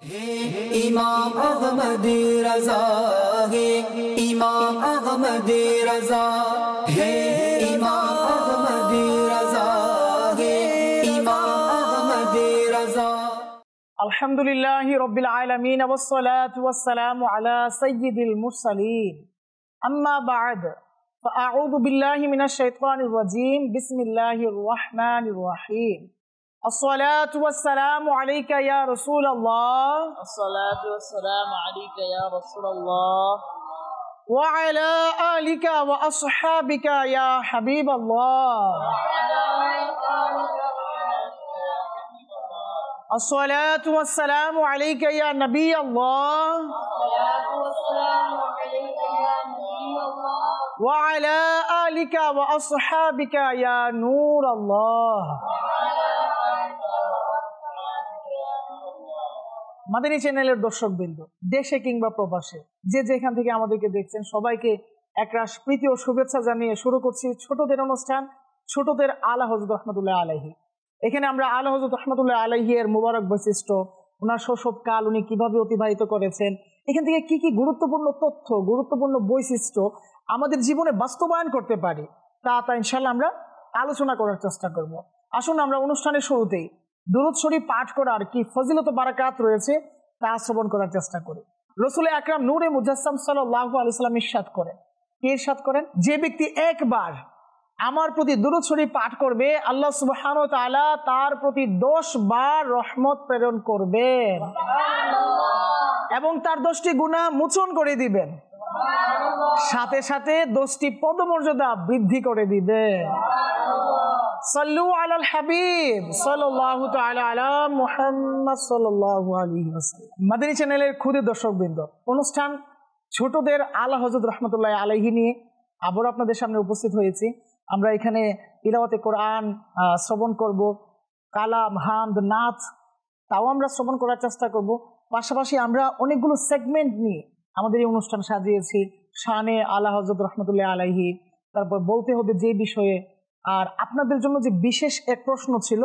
امام احمد رضا ہے امام احمد رضا ہے امام احمد رضا ہے امام احمد رضا الحمد لله رب العالمين والصلاة والسلام على سيد المرسلين أما بعد فأعوذ بالله من الشيطان الرجيم بسم الله الرحمن الرحيم الصلاة والسلام عليك يا رسول الله الصلاة والسلام عليك يا رسول الله وعلى آلك وأصحابك يا حبيب الله الصلاة والسلام عليك يا نبي الله الصلاة والسلام عليك يا نبي الله وعلى آلك وأصحابك يا نور الله আমাদের এই চ্যানেলের দর্শক বৃন্দ দেশে কিংবা প্রবাসে যে যেখান থেকে আমাদেরকে দেখছেন সবাইকে একরাশ প্রীতি ও শুভেচ্ছা জানিয়ে শুরু করছি ছোটদের অনুষ্ঠান ছোটদের আলা হজরত রহমতুল্লাহ আলাহি এখানে আমরা আলা হজরত রহমতুল্লাহ আলাহি এর মুবারক বৈশিষ্ট্য ওনার কাল উনি কিভাবে অতিবাহিত করেছেন এখান থেকে কি কি গুরুত্বপূর্ণ তথ্য গুরুত্বপূর্ণ বৈশিষ্ট্য আমাদের জীবনে বাস্তবায়ন করতে পারি তা তা ইনশাল্লাহ আমরা আলোচনা করার চেষ্টা করব আসুন আমরা অনুষ্ঠানের শুরুতেই দুরুদ শরীফ পাঠ করার কি ফজিলত বারাকাত রয়েছে তা শ্রবণ করার চেষ্টা করি রসুল আকরাম নূরে মুজাসম সাল্লাহ আলসালাম ইস্বাদ করেন কি ইস্বাদ করেন যে ব্যক্তি একবার আমার প্রতি দুরুদ শরীফ পাঠ করবে আল্লাহ সুবহান তালা তার প্রতি দশ বার রহমত প্রেরণ করবেন এবং তার দশটি গুণা মোচন করে দিবেন সাথে সাথে দশটি পদমর্যাদা বৃদ্ধি করে দিবেন সাল্লু আলাল হাবিব সাল্লাহ আলা মোহাম্মদ সাল্লাহ আলী মাদিনী চ্যানেলের ক্ষুদে দর্শকবৃন্দ অনুষ্ঠান ছোটদের আলা হজরত রহমতুল্লাহ আলাইহি নিয়ে আবার আপনাদের সামনে উপস্থিত হয়েছি আমরা এখানে ইলাওয়াতে কোরআন শ্রবণ করব কালাম হামদ নাথ তাও আমরা শ্রবণ করার চেষ্টা করব পাশাপাশি আমরা অনেকগুলো সেগমেন্ট নিয়ে আমাদের এই অনুষ্ঠান সাজিয়েছি শানে আলা হজরত রহমতুল্লাহ আলাইহি তারপর বলতে হবে যে বিষয়ে আর আপনাদের জন্য যে বিশেষ এক প্রশ্ন ছিল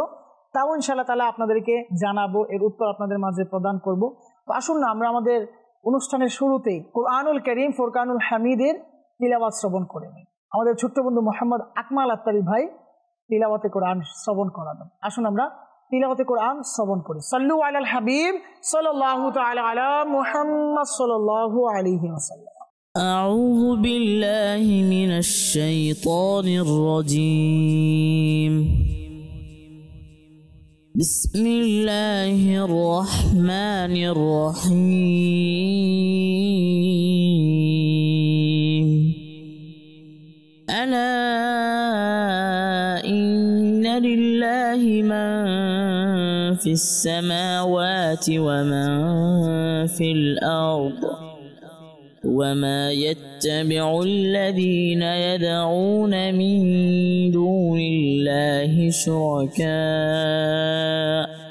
তাও ইনশাল্লাহ তালা আপনাদেরকে জানাবো এর উত্তর আপনাদের মাঝে প্রদান করব তো আসুন না আমরা আমাদের অনুষ্ঠানের শুরুতেই কোরআনুল করিম ফোরকানুল হামিদের তিলাবাত শ্রবণ করে নিই আমাদের ছোট্ট বন্ধু মোহাম্মদ আকমাল আত্তারি ভাই তিলাওয়াতে কোরআন শ্রবণ করাবেন আসুন আমরা তিলাওয়াতে কোরআন শ্রবণ করি সাল্লু আল হাবিব সাল্লাহ তালা আলা মোহাম্মদ সাল আলী ওসাল্লাম أعوذ بالله من الشيطان الرجيم بسم الله الرحمن الرحيم ألا إن لله من في السماوات ومن في الأرض وما يتبع الذين يدعون من دون الله شركاء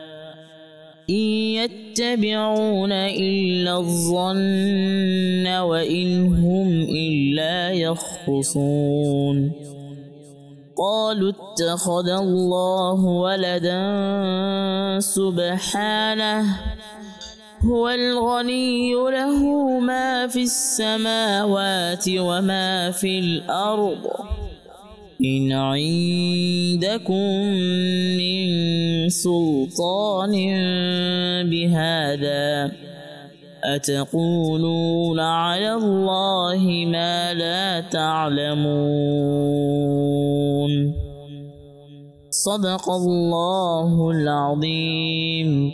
إن يتبعون إلا الظن وإن هم إلا يخصون قالوا اتخذ الله ولدا سبحانه هو الغني له ما في السماوات وما في الأرض إن عندكم من سلطان بهذا أتقولون على الله ما لا تعلمون صدق الله العظيم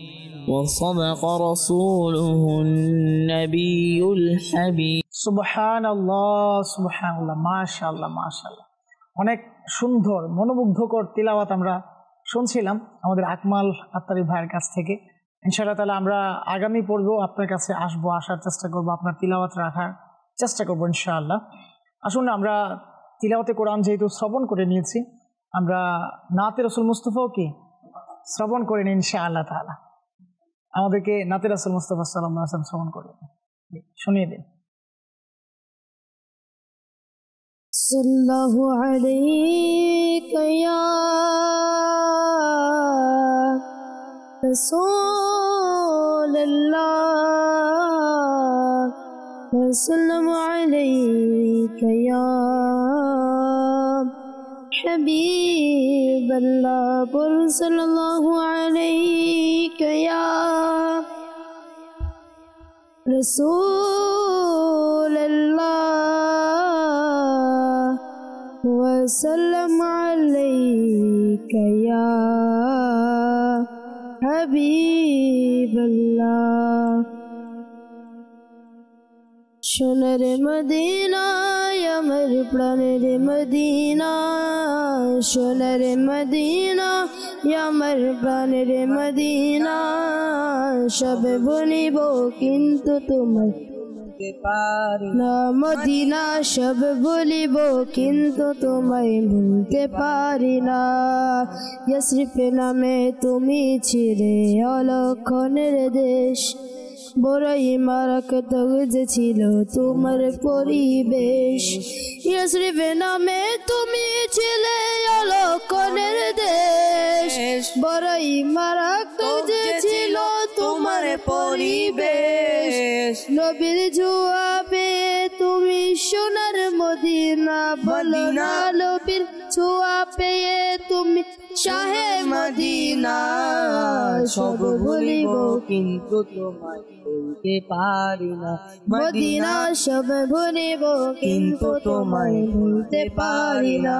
وصدق رسوله النبي الحبيب سبحان الله سبحان الله ما شاء الله ما شاء الله অনেক সুন্দর মনোমুগ্ধকর তিলাওয়াত আমরা শুনছিলাম আমাদের আকমাল আত্মারি ভাইয়ের কাছ থেকে ইনশাআল্লাহ তাহলে আমরা আগামী পর্ব আপনার কাছে আসব আসার চেষ্টা করব আপনার তিলাওয়াত রাখার চেষ্টা করবো ইনশাআল্লাহ আসুন আমরা তিলাওয়াতে কোরআন যেহেতু শ্রবণ করে নিয়েছি আমরা নাতে রসুল মুস্তফাও কি শ্রবণ করে নিন ইনশাআল্লাহ তালা ہمر مصطفے اللہ ہوئی رسول اللہ وسلم یا حبیب اللہ شنر مدینہ یا امر پرن مدینہ شنر مدینہ মদিনা সব কিন্তু তোমার মদিনা সব বলিব কিন্তু তোমায় ভুলতে পারি না নামে তুমি ছিলে অলক্ষণের দেশ বড়ই মারক যে ছিল তোমার পরিবেশ নামে তুমি ছিলে অলক্ষণের শেষ বড়ই মারাত্মক যে ছিল তোমার পরিবেশ নবীর জুয়াবে তুমি সোনার মদিনা বলো না নবীর ছোঁয়া পেয়ে তুমি শাহে মদিনা সব ভুলিব কিন্তু তোমায় ভুলতে পারি না মদিনা সব ভুলিব কিন্তু তোমায় ভুলতে পারি না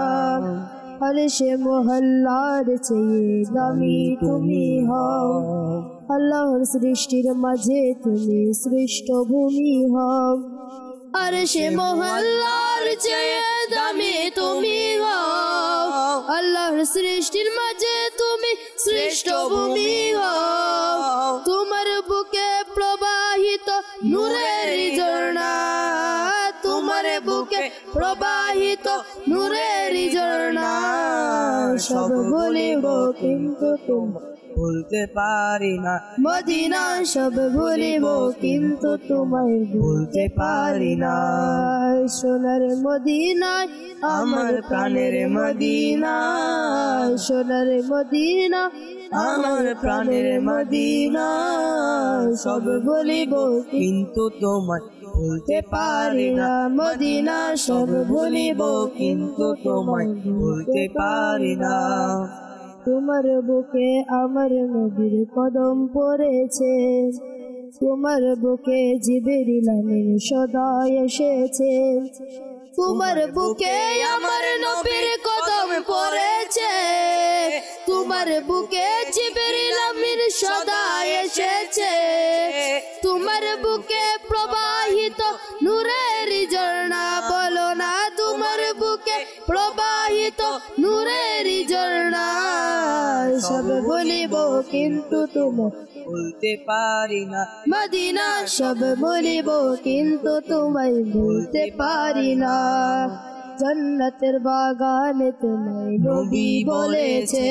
হরে সে মহল্লার চেয়ে দামি তুমি হও আল্লাহর সৃষ্টির মাঝে তুমি সৃষ্ট ভূমি হও আর সে মহল্লার চেয়ে দামি তুমি হও আল্লাহর সৃষ্টির মাঝে তুমি শ্রেষ্ঠ ভূমি হও তোমার বুকে প্রবাহিত নূরে প্রবাহিত নূরের ঝর্ণা সব বলিব কিন্তু তোমার ভুলতে পারি না মদিনা সব ভুলিব কিন্তু তোমায় ভুলতে পারি না সোনার মদিনা আমার প্রাণের মদিনা সোনার মদিনা আমার প্রাণের মদিনা সব বলিব কিন্তু তোমায় ভুলতে পারি না মদিনা সব ভুলিব কিন্তু তোমায় ভুলতে পারি না তোমার বুকে আমার নদীর কদম পড়েছে তোমার বুকে জীবের নামের সদা এসেছে তোমার বুকে আমার নবীর কদম পড়েছে তোমার বুকে জীবের নামের সদা ছোট্টতম বলতে পারি না মদিনা সব বলিব কিন্তু তোমায় বলতে পারি না জন্নতের বাগানে তোমায় রবি বলেছে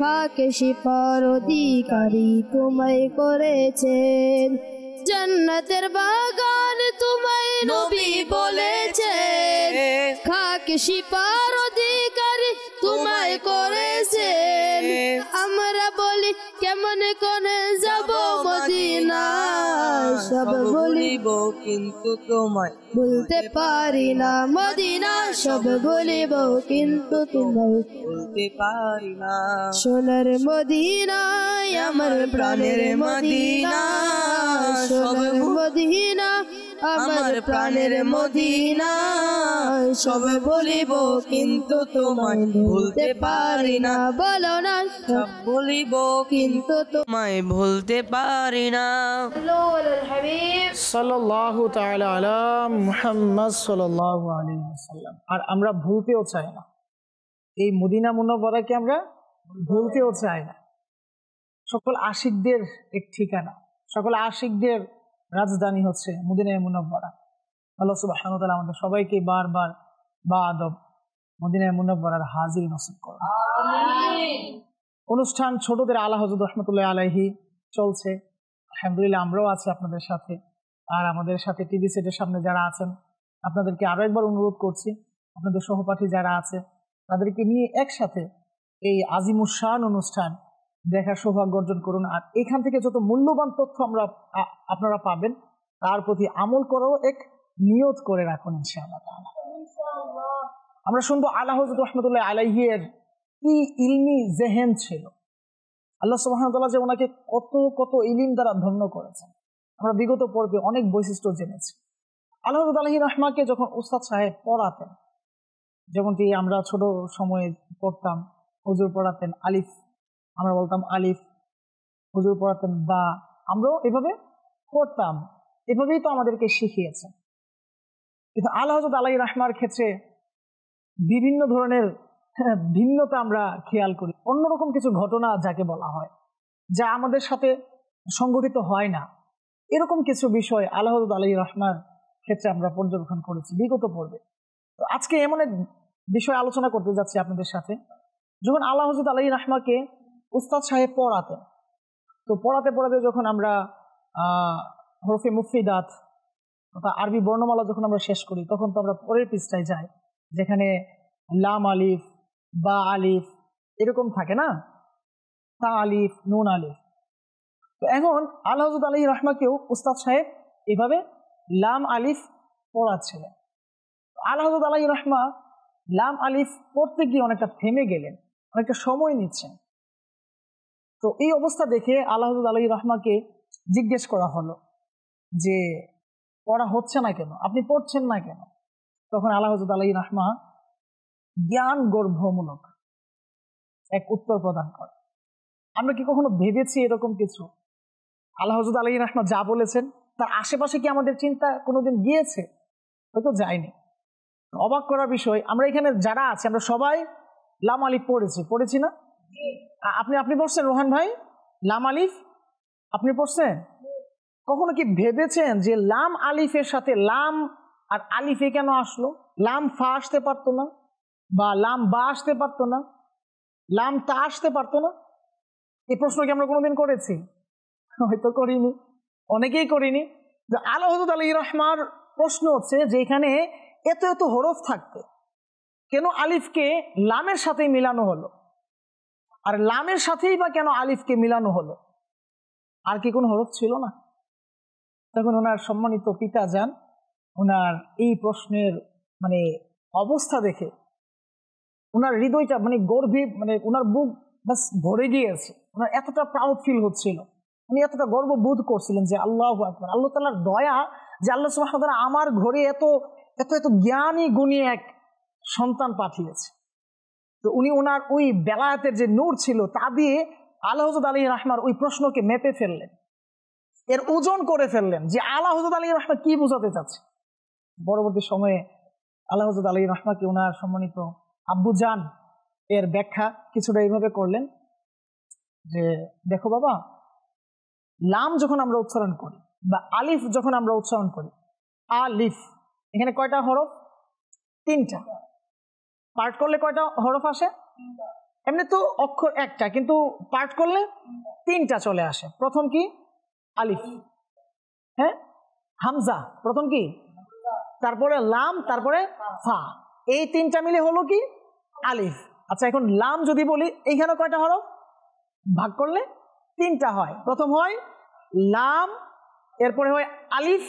কাকে শিপার অধিকারী তোমায় করেছে জন্নতের বাগান তোমায় নবী বলেছে কাকে শিপার অধিকারী তোমায় করেছেন আমরা বলি কেমন করে যাব মদিনা সব বলিব কিন্তু তোমায় বলতে পারি না মদিনা সব বলিব কিন্তু তোমায় বলতে পারি না সোনার মদিনা আমার প্রাণের মদিনা সোনার মদিনা আমার প্রাণের মদিনা সবে বলিব কিন্তু তোমায় ভুলতে পারি না বলো না সব বলিব কিন্তু তোমায় ভুলতে পারি না সাল্লাল্লাহু তাআলা আলা মুহাম্মদ সাল্লাল্লাহু আলাইহি ওয়াসাল্লাম আর আমরা ভুলতেও চাই না এই মদিনা মুনাওয়ারাকে আমরা ভুলতেও চাই না সকল আশিকদের এক ঠিকানা সকল আশিকদের রাজধানী হচ্ছে মদিনায় মুনব্বরা আল্লাহ সুবাহান আমাদের সবাইকে বারবার বা আদব মদিনায় মুনব্বরার হাজির নসিব কর অনুষ্ঠান ছোটদের আল্লাহ হজর রহমতুল্লাহ আলাইহি চলছে আলহামদুলিল্লাহ আমরাও আছি আপনাদের সাথে আর আমাদের সাথে টিভি সেটের সামনে যারা আছেন আপনাদেরকে আরও একবার অনুরোধ করছি আপনাদের সহপাঠী যারা আছে তাদেরকে নিয়ে একসাথে এই আজিমুসান অনুষ্ঠান দেখার সৌভাগ্য অর্জন করুন আর এখান থেকে যত মূল্যবান তথ্য আমরা আপনারা পাবেন তার প্রতি আমল করাও এক নিয়ত করে রাখুন আমরা শুনবো আল্লাহ রহমতুল্লাহ আলাইহের কি ইলমি জেহেন ছিল আল্লাহ সুহামতাল্লাহ যে ওনাকে কত কত ইলিম দ্বারা ধন্য করেছেন আমরা বিগত পর্বে অনেক বৈশিষ্ট্য জেনেছি আল্লাহ আলহি রহমাকে যখন উস্তাদ সাহেব পড়াতেন যেমনটি আমরা ছোট সময়ে পড়তাম হুজুর পড়াতেন আলিফ আমরা বলতাম আলিফ হুজুর পড়াতেন বা আমরাও এভাবে পড়তাম এভাবেই তো আমাদেরকে শিখিয়েছে কিন্তু আল্লাহ হজরত আলাই রাহমার ক্ষেত্রে বিভিন্ন ধরনের ভিন্নতা আমরা খেয়াল করি অন্যরকম কিছু ঘটনা যাকে বলা হয় যা আমাদের সাথে সংগঠিত হয় না এরকম কিছু বিষয় আল্লাহ আলাই রহমার ক্ষেত্রে আমরা পর্যবেক্ষণ করেছি বিগত পর্বে তো আজকে এমন এক বিষয় আলোচনা করতে যাচ্ছি আপনাদের সাথে যখন আল্লাহ হজরত আলাই রহমাকে উস্তাদ সাহেব পড়াতেন তো পড়াতে পড়াতে যখন আমরা হরফে মুফিদাত অর্থাৎ আরবি বর্ণমালা যখন আমরা শেষ করি তখন তো আমরা পরের পৃষ্ঠায় যাই যেখানে লাম আলিফ বা আলিফ এরকম থাকে না তা আলিফ নুন আলিফ তো এখন আল আলী রহমাকেও উস্তাদ সাহেব এভাবে লাম আলিফ পড়াচ্ছিলেন আল আলাই রহমা লাম আলিফ পড়তে গিয়ে অনেকটা থেমে গেলেন অনেকটা সময় নিচ্ছেন তো এই অবস্থা দেখে আল্লাহ আলী রহমাকে জিজ্ঞেস করা হলো যে পড়া হচ্ছে না কেন আপনি পড়ছেন না কেন তখন আল্লাহ আলী রহমা জ্ঞান গর্ভমূলক এক উত্তর প্রদান করে আমরা কি কখনো ভেবেছি এরকম কিছু আল্লাহ হজরত আলী রাহমা যা বলেছেন তার আশেপাশে কি আমাদের চিন্তা কোনোদিন গিয়েছে হয়তো যায়নি অবাক করার বিষয় আমরা এখানে যারা আছে আমরা সবাই লাম আলী পড়েছি পড়েছি না আপনি আপনি পড়ছেন রোহান ভাই লাম আলিফ আপনি পড়ছেন কখনো কি ভেবেছেন যে লাম আলিফের সাথে লাম আর আলিফে কেন আসলো লাম ফা আসতে পারতো না বা লাম বা আসতে পারতো না লাম তা আসতে পারতো না এই প্রশ্ন কি আমরা কোনোদিন করেছি হয়তো করিনি অনেকেই করিনি যে আল্লাহ আলী রহমার প্রশ্ন হচ্ছে যে এখানে এত এত হরফ থাকতে কেন আলিফকে লামের সাথে মিলানো হলো আর লামের সাথেই বা কেন আলিফকে মিলানো হলো আর কি কোনো হরফ ছিল না তখন ওনার সম্মানিত পিতা যান ওনার এই প্রশ্নের মানে অবস্থা দেখে ওনার হৃদয়টা মানে গর্ভে মানে ওনার বুক বাস ভরে গিয়েছে ওনার এতটা প্রাউড ফিল হচ্ছিল উনি এতটা গর্ব বোধ করছিলেন যে আল্লাহ আকবর আল্লাহ তালার দয়া যে আল্লাহ সুবাহ আমার ঘরে এত এত এত জ্ঞানী গুণী এক সন্তান পাঠিয়েছে তো উনি ওনার ওই বেলায়াতের যে নূর ছিল তা দিয়ে আল্লাহ হজরত আলী রাহমার ওই প্রশ্নকে মেপে ফেললেন এর ওজন করে ফেললেন যে আল্লাহ হজরত আলী রাহমা কি বোঝাতে চাচ্ছে পরবর্তী সময়ে আল্লাহ হজরত আলী রাহমাকে ওনার সম্মানিত আব্বু জান এর ব্যাখ্যা কিছুটা এইভাবে করলেন যে দেখো বাবা লাম যখন আমরা উচ্চারণ করি বা আলিফ যখন আমরা উচ্চারণ করি আলিফ এখানে কয়টা হরফ তিনটা পার্ট করলে কয়টা হরফ আসে এমনি তো অক্ষর একটা কিন্তু পার্ট করলে তিনটা চলে আসে প্রথম কি আলিফ হ্যাঁ হামজা প্রথম কি তারপরে লাম তারপরে ফা এই তিনটা মিলে হলো কি আলিফ আচ্ছা এখন লাম যদি বলি এইখানে কয়টা হরফ ভাগ করলে তিনটা হয় প্রথম হয় লাম এরপরে হয় আলিফ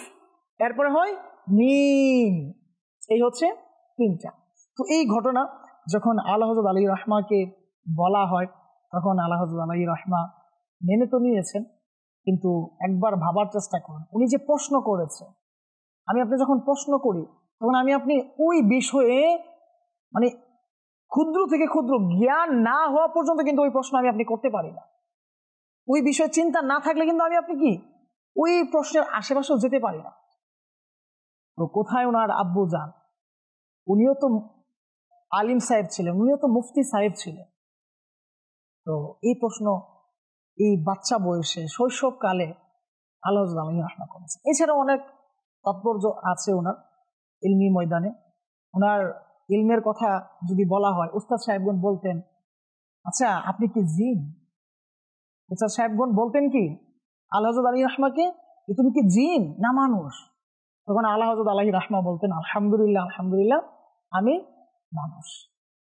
এরপরে হয় মিম এই হচ্ছে তিনটা তো এই ঘটনা যখন আল্লাহ হজরত আলী রহমাকে বলা হয় তখন আল্লাহ হজরত আলী রহমা মেনে তো নিয়েছেন কিন্তু একবার ভাবার চেষ্টা করুন উনি যে প্রশ্ন করেছে আমি আপনি যখন প্রশ্ন করি তখন আমি আপনি ওই বিষয়ে মানে ক্ষুদ্র থেকে ক্ষুদ্র জ্ঞান না হওয়া পর্যন্ত কিন্তু ওই প্রশ্ন আমি আপনি করতে পারি না ওই বিষয়ে চিন্তা না থাকলে কিন্তু আমি আপনি কি ওই প্রশ্নের আশেপাশেও যেতে পারি না তো কোথায় ওনার আব্বু যান উনিও তো আলিম সাহেব ছিলেন উনিও তো মুফতি সাহেব ছিলেন তো এই প্রশ্ন এই বাচ্চা বয়সে শৈশবকালে আল্লাহ আলমী করেছে এছাড়া অনেক তাৎপর্য আছে ওনার ইলমি ময়দানে ওনার ইলমের কথা যদি বলা হয় উস্তাদ সাহেবগণ বলতেন আচ্ছা আপনি কি জিন উস্তাদ সাহেবগণ বলতেন কি আল্লাহ আলী রহমাকে তুমি কি জিন না মানুষ তখন আল্লাহ আলহী রাহমা বলতেন আলহামদুলিল্লাহ আলহামদুলিল্লাহ আমি মানুষ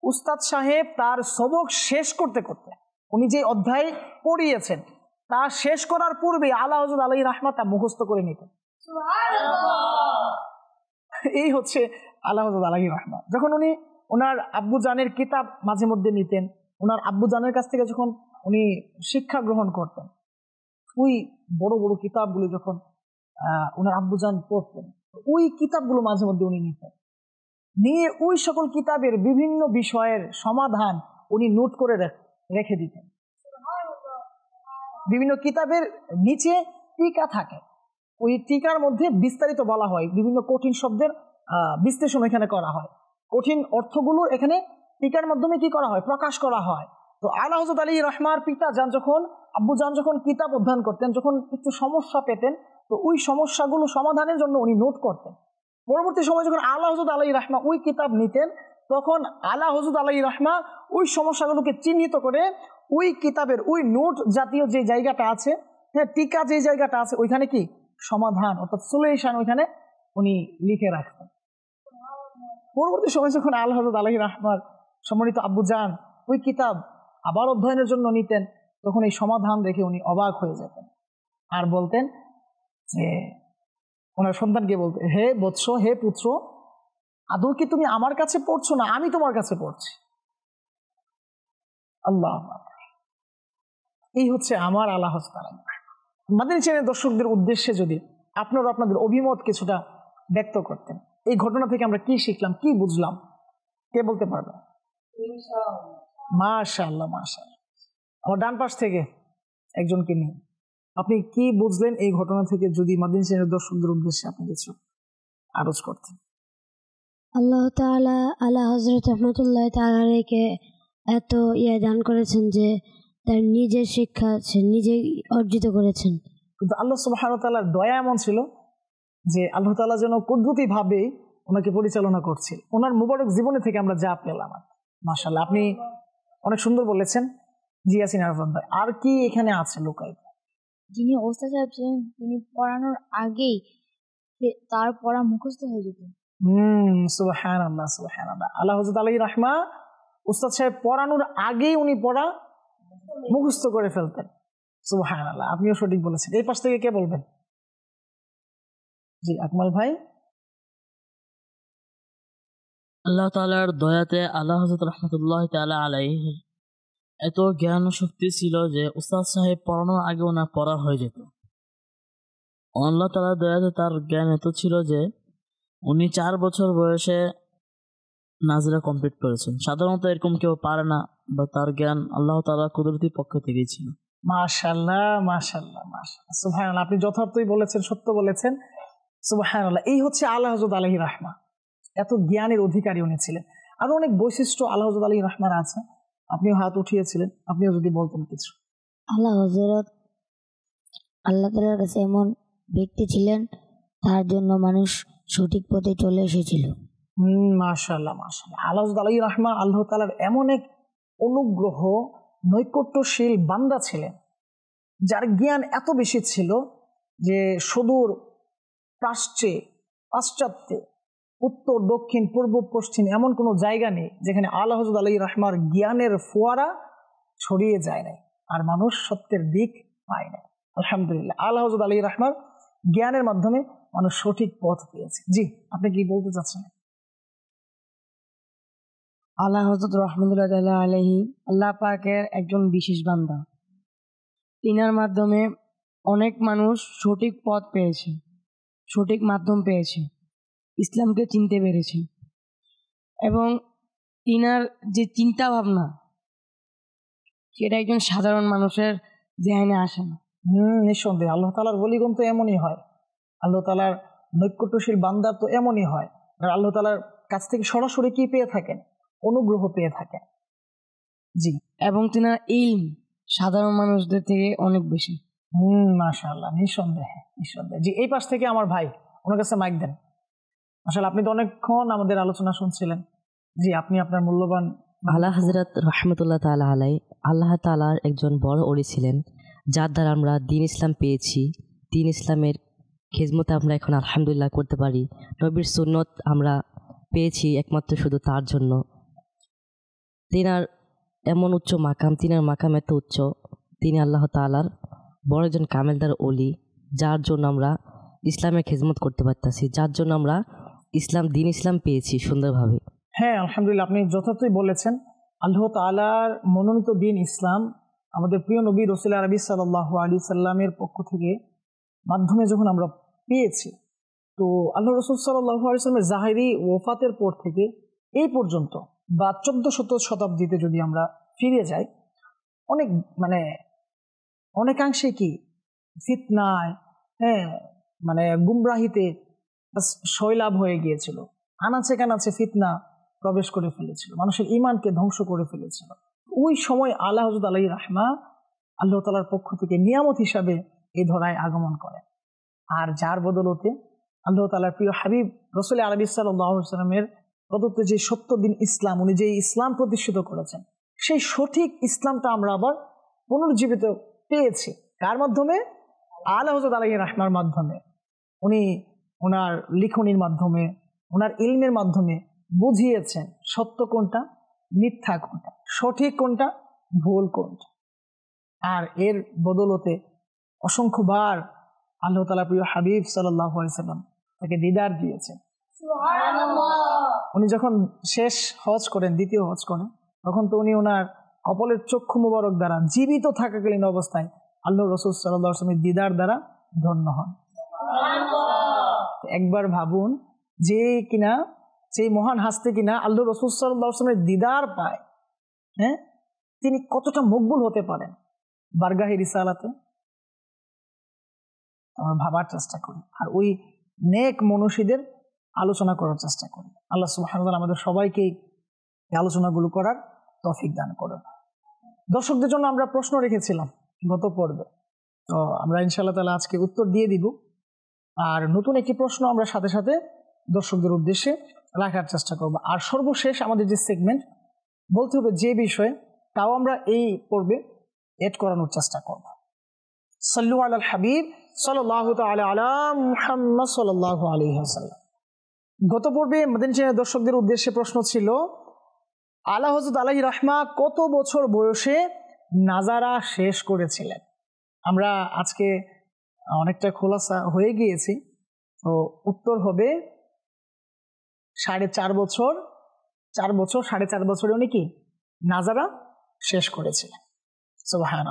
উস্তাদ সাহেব তার সবক শেষ করতে করতে উনি যে অধ্যায় পড়িয়েছেন তা শেষ করার পূর্বে আল্লাহ আলাই রাহমাতা তা মুখস্থ করে নিতেন এই হচ্ছে আল্লাহ আলাই রাহমা যখন উনি ওনার আব্বু জানের কিতাব মাঝে মধ্যে নিতেন ওনার আব্বু জানের কাছ থেকে যখন উনি শিক্ষা গ্রহণ করতেন ওই বড় বড় কিতাবগুলো যখন ওনার আব্বু জান পড়তেন ওই কিতাবগুলো মাঝে মধ্যে উনি নিতেন নিয়ে ওই সকল কিতাবের বিভিন্ন বিষয়ের সমাধান উনি নোট করে রেখে দিতেন বিভিন্ন কিতাবের নিচে টিকা থাকে ওই টিকার মধ্যে বিস্তারিত বলা হয় বিভিন্ন কঠিন শব্দের বিশ্লেষণ এখানে করা হয় কঠিন অর্থগুলো এখানে টিকার মাধ্যমে কি করা হয় প্রকাশ করা হয় তো আলা হজরত আলী রহমার পিতা যান যখন আব্বু যান যখন কিতাব অধ্যয়ন করতেন যখন কিছু সমস্যা পেতেন তো ওই সমস্যাগুলো সমাধানের জন্য উনি নোট করতেন পরবর্তী সময় যখন আল্লাহ হজরত আলাই রাহমা ওই কিতাব নিতেন তখন আলা হজরত আলাই রাহমা ওই সমস্যাগুলোকে চিহ্নিত করে ওই কিতাবের ওই নোট জাতীয় যে জায়গাটা আছে হ্যাঁ টিকা যে জায়গাটা আছে ওইখানে কি সমাধান অর্থাৎ সলিউশন ওইখানে উনি লিখে রাখতেন পরবর্তী সময় যখন আল হজরত আলহি রাহমার সম্মানিত আব্বু জান ওই কিতাব আবার অধ্যয়নের জন্য নিতেন তখন এই সমাধান দেখে উনি অবাক হয়ে যেতেন আর বলতেন যে ওনার সন্তানকে বলতে হে বৎস হে পুত্র আদৌ কি তুমি আমার কাছে পড়ছো না আমি তোমার কাছে পড়ছি আল্লাহ এই হচ্ছে আমার আল্লাহ আমাদের চেনে দর্শকদের উদ্দেশ্যে যদি আপনারা আপনাদের অভিমত কিছুটা ব্যক্ত করতেন এই ঘটনা থেকে আমরা কি শিখলাম কি বুঝলাম কে বলতে পারবে মাশাল মাশাল আমার ডান পাশ থেকে একজনকে নিয়ে আপনি কি বুঝলেন এই ঘটনা থেকে যদি মাদিন সেনের দর্শকদের উদ্দেশ্যে আপনি কিছু আরজ করতেন আল্লাহ তালা আল্লাহ হজরত রহমতুল্লাহ তালাকে এত ইয়ে দান করেছেন যে তার নিজের শিক্ষা আছে নিজে অর্জিত করেছেন কিন্তু আল্লাহ সুবাহতালার দয়া এমন ছিল যে আল্লাহ তালা যেন ভাবে ওনাকে পরিচালনা করছে ওনার মুবারক জীবনে থেকে আমরা যা পেলাম মাসাল্লাহ আপনি অনেক সুন্দর বলেছেন জিয়াসিন আরফান ভাই আর কি এখানে আছে লোকায় যিনি ওস্তাদ সাহেব ছিলেন তিনি পড়ানোর আগেই তার পড়া মুখস্থ হয়ে যেত হুম সুবাহান আল্লাহ সুবাহান আল্লাহ আল্লাহ হজরত আলী রাহমা ওস্তাদ সাহেব পড়ানোর আগেই উনি পড়া মুখস্থ করে ফেলতেন সুবাহান আল্লাহ আপনিও সঠিক বলেছেন এই পাশ থেকে কে বলবেন জি আকমাল ভাই আল্লাহ তালার দয়াতে আল্লাহ হজরত রহমতুল্লাহ তালা আলাই এত জ্ঞান শক্তি ছিল যে উস্তাদ সাহেব পড়ানোর আগে ওনার পড়া হয়ে যেত অনলা তালা দয়াতে তার জ্ঞান এত ছিল যে উনি চার বছর বয়সে নাজরা কমপ্লিট করেছেন সাধারণত এরকম কেউ পারে না বা তার জ্ঞান আল্লাহ তালা কুদরতির পক্ষ থেকেই ছিল মাশাল্লাহ মাশাল্লাহ মাশাল্লাহ আপনি যথার্থই বলেছেন সত্য বলেছেন এই হচ্ছে আল্লাহ হজরত রাহমা এত জ্ঞানের অধিকারী উনি ছিলেন আরো অনেক বৈশিষ্ট্য আল্লাহ হজরত আলহি আছে আপনিও হাত উঠিয়েছিলেন আপনিও যদি বলতেন কিছু আল্লাহ হজরত আল্লাহ তালার কাছে এমন ব্যক্তি ছিলেন তার জন্য মানুষ সঠিক পথে চলে এসেছিল হম মাশাল্লাহ মাশাল্লাহ আল্লাহ আলাই রাহমা আল্লাহ তালার এমন এক অনুগ্রহ নৈকট্যশীল বান্দা ছিলেন যার জ্ঞান এত বেশি ছিল যে সুদূর প্রাশ্চে পাশ্চাত্যে উত্তর দক্ষিণ পূর্ব পশ্চিম এমন কোনো জায়গা নেই যেখানে আল্লাহ হজরত আলী রহমার জ্ঞানের ফোয়ারা ছড়িয়ে যায় নাই আর মানুষ সত্যের দিক পায় নাই আলহামদুলিল্লাহ আল্লাহ হজরত আলী রহমার জ্ঞানের মাধ্যমে মানুষ সঠিক পথ পেয়েছে জি আপনি কি বলতে চাচ্ছেন আল্লাহ হজরত রহমদুল্লাহ আলহি আল্লাহ পাকের একজন বিশেষ বান্দা তিনার মাধ্যমে অনেক মানুষ সঠিক পথ পেয়েছে সঠিক মাধ্যম পেয়েছে ইসলামকে চিনতে পেরেছে এবং তিনার যে চিন্তা ভাবনা সেটা একজন সাধারণ মানুষের জেহানে আসে না হম নিঃসন্দেহে আল্লাহ তালার বলিগণ তো এমনই হয় আল্লাহ তালার নৈকট্যশীল বান্দার তো এমনই হয় আর আল্লাহ তালার কাছ থেকে সরাসরি কি পেয়ে থাকেন অনুগ্রহ পেয়ে থাকেন জি এবং তিনার ইলম সাধারণ মানুষদের থেকে অনেক বেশি মাসা আল্লাহ নিঃসন্দেহে নিঃসন্দেহে জি এই পাশ থেকে আমার ভাই ওনার কাছে মাইক দেন আসলে আপনি তো অনেকক্ষণ আমাদের আলোচনা শুনছিলেন জি আপনি আপনার মূল্যবান আল্লাহ হজরত রহমতুল্লাহ তালা আলাই আল্লাহ তালার একজন বড় ওলি ছিলেন যার দ্বারা আমরা দিন ইসলাম পেয়েছি দিন ইসলামের খেজমতে আমরা এখন আলহামদুলিল্লাহ করতে পারি নবীর সুন্নত আমরা পেয়েছি একমাত্র শুধু তার জন্য তিনার এমন উচ্চ মাকাম তিনার মাকাম এত উচ্চ তিনি আল্লাহ তালার বড় একজন কামেলদার অলি যার জন্য আমরা ইসলামের খেজমত করতে পারতেছি যার জন্য আমরা ইসলাম দিন ইসলাম পেয়েছি সুন্দরভাবে হ্যাঁ আলহামদুলিল্লাহ আপনি যথার্থই বলেছেন আল্লাহ তালার মনোনীত দিন ইসলাম আমাদের প্রিয় নবী রসুল আরবি সাল্লাহ আলী সাল্লামের পক্ষ থেকে মাধ্যমে যখন আমরা পেয়েছি তো আল্লাহ রসুল সাল্লাহ আলী সাল্লামের জাহেরি ওফাতের পর থেকে এই পর্যন্ত বা চোদ্দ শত শতাব্দীতে যদি আমরা ফিরে যাই অনেক মানে অনেকাংশে কি ফিতনায় হ্যাঁ মানে গুমরাহিতে শৈলাভ হয়ে গিয়েছিল আনাচে কানাচে ফিতনা প্রবেশ করে ফেলেছিল মানুষের ইমানকে ধ্বংস করে ফেলেছিল ওই সময় আল্লাহ হজরত আলাই রাহমা আল্লাহ তালার পক্ষ থেকে নিয়ামত হিসাবে এই ধরায় আগমন করেন আর যার বদলতে আল্লাহ তালার প্রিয় হাবিব রসুল আলবী ইসালামের প্রদত্ত যে সত্য দিন ইসলাম উনি যে ইসলাম প্রতিষ্ঠিত করেছেন সেই সঠিক ইসলামটা আমরা আবার পুনর্জীবিত পেয়েছি কার মাধ্যমে আল্লাহ হজরত আলাই রাহমার মাধ্যমে উনি ওনার লিখনির মাধ্যমে ওনার ইলমের মাধ্যমে বুঝিয়েছেন সত্য কোনটা মিথ্যা কোনটা সঠিক কোনটা ভুল কোনটা আর এর বদলতে অসংখ্যবার আল্লাহ তালা প্রিয় হাবিব সাল্লাম তাকে দিদার দিয়েছেন উনি যখন শেষ হজ করেন দ্বিতীয় হজ করেন তখন তো উনি ওনার কপলের চক্ষু মুবারক দ্বারা জীবিত থাকাকালীন অবস্থায় আল্লাহ রসুল সাল্লাহ দিদার দ্বারা ধন্য হন একবার ভাবুন যে কিনা সেই মহান হাসতে কিনা আল্লাহ রসুল সাল্লাহামের দিদার পায় হ্যাঁ তিনি কতটা মকবুল হতে পারেন বারগাহি রিসালাতে আমরা ভাবার চেষ্টা করি আর ওই নেক মনুষীদের আলোচনা করার চেষ্টা করি আল্লাহ সুবাহান আমাদের সবাইকে আলোচনাগুলো করার তফিক দান করুন দর্শকদের জন্য আমরা প্রশ্ন রেখেছিলাম গত পর্বে তো আমরা ইনশাল্লাহ তাহলে আজকে উত্তর দিয়ে দিব আর নতুন একটি প্রশ্ন আমরা সাথে সাথে দর্শকদের উদ্দেশ্যে রাখার চেষ্টা করব আর সর্বশেষ আমাদের যে সেগমেন্ট বলতে হবে যে বিষয়ে তাও আমরা এই পর্বে এড করানোর চেষ্টা করব সাল্লু আল হাবিব গত পর্বে দর্শকদের উদ্দেশ্যে প্রশ্ন ছিল আলা হজরত আলহি রাহমা কত বছর বয়সে নাজারা শেষ করেছিলেন আমরা আজকে অনেকটা খোলাসা হয়ে গিয়েছি ও উত্তর হবে সাড়ে চার বছর চার বছর সাড়ে চার বছরে উনি কি নাজারা শেষ করেছে সোবাহান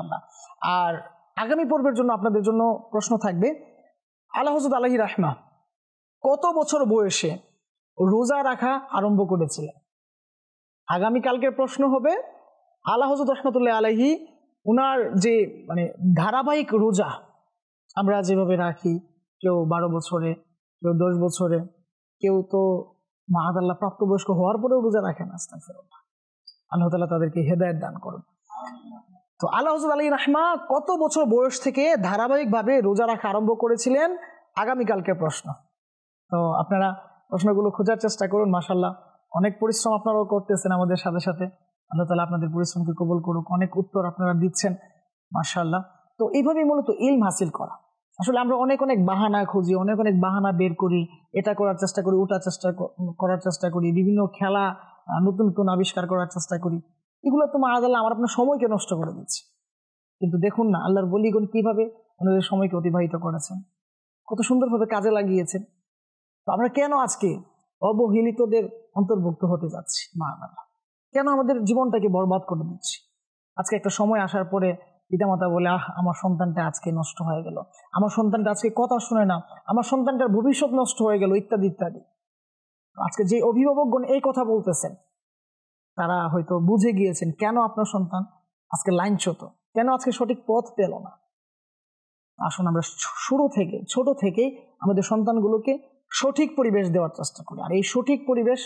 আর আগামী পর্বের জন্য আপনাদের জন্য প্রশ্ন থাকবে আল্লাহ হজরত আলহি রাহমা কত বছর বয়সে রোজা রাখা আরম্ভ করেছিলেন কালকের প্রশ্ন হবে আল্লাহ হজরত রহমতুল্লাহ আলহি ওনার যে মানে ধারাবাহিক রোজা আমরা যেভাবে রাখি কেউ বারো বছরে কেউ দশ বছরে কেউ তো মাহাদাল্লাহ প্রাপ্তবয়স্ক হওয়ার পরেও রোজা রাখেন আস্তা ফেরোল্লাহ আল্লাহ তালা তাদেরকে হেদায়ত দান করুন তো আল্লাহ হজরত আলী রাহমা কত বছর বয়স থেকে ধারাবাহিকভাবে রোজা রাখা আরম্ভ করেছিলেন আগামীকালকে প্রশ্ন তো আপনারা প্রশ্নগুলো খোঁজার চেষ্টা করুন মাসাল্লাহ অনেক পরিশ্রম আপনারাও করতেছেন আমাদের সাথে সাথে আল্লাহ তালা আপনাদের পরিশ্রমকে কবল করুক অনেক উত্তর আপনারা দিচ্ছেন মাসাল্লাহ তো এইভাবেই মূলত ইলম হাসিল করা আসলে আমরা অনেক অনেক বাহানা খুঁজি অনেক অনেক বাহানা বের করি এটা করার চেষ্টা করি ওটা চেষ্টা করার চেষ্টা করি বিভিন্ন খেলা নতুন নতুন আবিষ্কার করার চেষ্টা করি এগুলো তো মারা গেলে আমার আপনার সময়কে নষ্ট করে দিচ্ছে কিন্তু দেখুন না আল্লাহর বলিগণ কিভাবে ওনাদের সময়কে অতিবাহিত করেছেন কত সুন্দরভাবে কাজে লাগিয়েছেন তো আমরা কেন আজকে অবহেলিতদের অন্তর্ভুক্ত হতে যাচ্ছি মা কেন আমাদের জীবনটাকে বরবাদ করে দিচ্ছি আজকে একটা সময় আসার পরে পিতামাতা বলে আহ আমার সন্তানটা আজকে নষ্ট হয়ে গেল আমার সন্তানটা আজকে কথা শুনে না আমার সন্তানটার ভবিষ্যৎ নষ্ট হয়ে গেল ইত্যাদি ইত্যাদি আজকে যে অভিভাবকগণ এই কথা বলতেছেন তারা হয়তো বুঝে গিয়েছেন কেন আপনার সন্তান আজকে লাইনচ্যুত কেন আজকে সঠিক পথ পেল না আসুন আমরা শুরু থেকে ছোট থেকে আমাদের সন্তানগুলোকে সঠিক পরিবেশ দেওয়ার চেষ্টা করি আর এই সঠিক পরিবেশ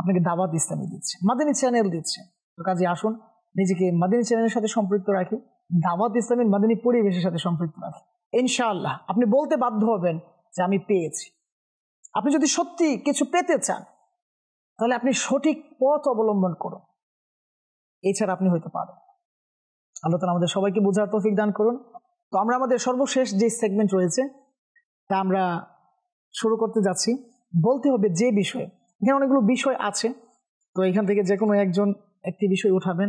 আপনাকে দাবাত ইসলামী দিচ্ছে মাদানি চ্যানেল দিচ্ছে তো কাজে আসুন নিজেকে মাদিনী চ্যানেলের সাথে সম্পৃক্ত রাখি দাওয়াত ইসলামের মাদিনী পরিবেশের সাথে সম্পৃক্ত রাখি ইনশাআল্লাহ আপনি বলতে বাধ্য হবেন যে আমি পেয়েছি আপনি যদি সত্যি কিছু পেতে চান তাহলে আপনি সঠিক পথ অবলম্বন করুন এছাড়া আপনি হইতে পারেন আল্লাহ তালা আমাদের সবাইকে বোঝার তফিক দান করুন তো আমরা আমাদের সর্বশেষ যে সেগমেন্ট রয়েছে তা আমরা শুরু করতে যাচ্ছি বলতে হবে যে বিষয়ে এখানে অনেকগুলো বিষয় আছে তো এখান থেকে যে কোনো একজন একটি বিষয় উঠাবেন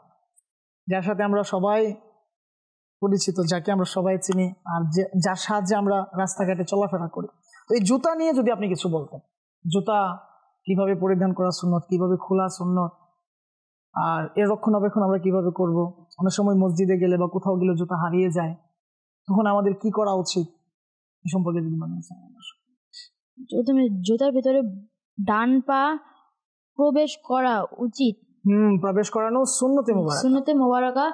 যার সাথে আমরা সবাই পরিচিত যাকে আমরা সবাই চিনি আর যে যার সাহায্যে আমরা রাস্তাঘাটে চলাফেরা করি তো এই জুতা নিয়ে যদি আপনি কিছু বলতেন জুতা কিভাবে পরিধান করা সুন্নত কিভাবে খোলা সুন্নত আর এর রক্ষণাবেক্ষণ আমরা কিভাবে করব অনেক সময় মসজিদে গেলে বা কোথাও গেলে জুতা হারিয়ে যায় তখন আমাদের কি করা উচিত এ সম্পর্কে যদি মনে জুতার ভিতরে ডান পা প্রবেশ করা উচিত প্রবেশ করানো সুন্নতে মোবারক সুন্নতে মোবারকা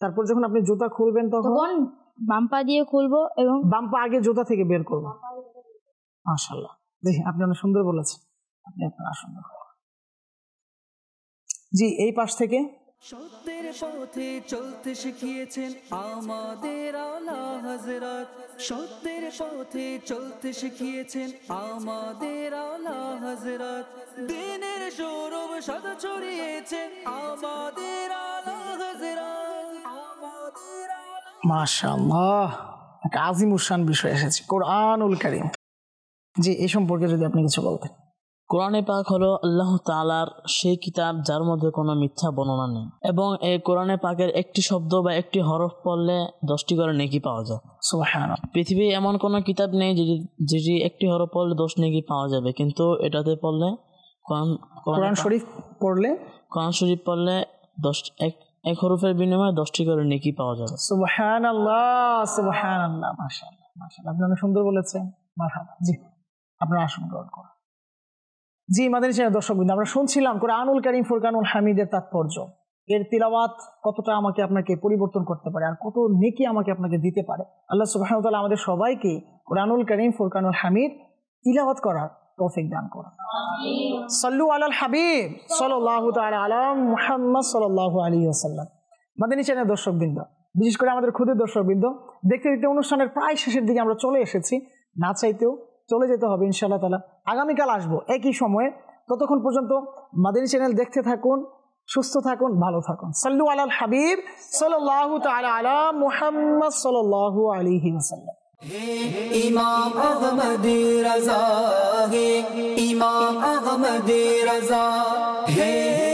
তারপর যখন আপনি জুতা খুলবেন তখন বাম পা দিয়ে খুলবো এবং বাম পা আগে জুতা থেকে বের করব মাশাআল্লাহ দেখি আপনি অনেক সুন্দর বলেছেন আপনি আপনার আসন জি এই পাশ থেকে সত্যের পথে চলতে শিখিয়েছেন আমাদের আলা হযরত সত্যের পথে চলতে শিখিয়েছেন আমাদের আলা হজরত দিনের সৌরভ সদ ছড়িয়েছেন আমাদের আলা হজরত মাশাআল্লাহ একটা আজিম বিষয় এসেছে কোরআনুল করিম জি এই সম্পর্কে যদি আপনি কিছু বলতেন কোরআনে পাক হলো আল্লাহ তালার সেই কিতাব যার মধ্যে কোনো মিথ্যা বর্ণনা নেই এবং এই কোরআনে পাকের একটি শব্দ বা একটি হরফ পড়লে দশটি করে নেকি পাওয়া যায় পৃথিবী এমন কোনো কিতাব নেই যেটি যেটি একটি হরফ পড়লে দশ নেকি পাওয়া যাবে কিন্তু এটাতে পড়লে কোরআন শরীফ পড়লে কোরআন শরীফ পড়লে দশ এক এক হরফের বিনিময়ে দশটি করে নেকি পাওয়া যাবে সুবহান আল্লাহ সুবহান আল্লাহ আপনি অনেক সুন্দর বলেছেন মারহাবা জি আপনার আসন গ্রহণ করুন জি মাদানী চ্যানেল দর্শক বিন্দু আমরা শুনছিলাম কোরআনুল করিম ফুরকানুল হামিদের তাৎপর্য এর তিলাবাত কতটা আমাকে আপনাকে পরিবর্তন করতে পারে আর কত নেকি আমাকে আপনাকে দিতে পারে আল্লাহ সুবাহতাল আমাদের সবাইকে কোরআনুল করিম ফুরকানুল হামিদ তিলাবাত করার তৌফিক দান করুন সাল্লু আলাল হাবিব সাল্লাহ আলম মুহাম্মদ সাল্লাহ আলী আসাল্লাম মাদানী চ্যানেল দর্শকবৃন্দ বিশেষ করে আমাদের ক্ষুদে দর্শকবৃন্দ দেখতে দেখতে অনুষ্ঠানের প্রায় শেষের দিকে আমরা চলে এসেছি না চাইতেও চলে যেতে হবে ইনশাআল্লাহ তালা আগামীকাল আসবো একই সময়ে ততক্ষণ পর্যন্ত মাদিনী চ্যানেল দেখতে থাকুন সুস্থ থাকুন ভালো থাকুন সাল্লু আলাল হাবিব সাল্লাহ তালা আলা মুহাম্মদ সাল্লাহ আলিহি ওসাল্লাম ইমাম আহমদ রাজা হে ইমাম আহমদ রাজা হে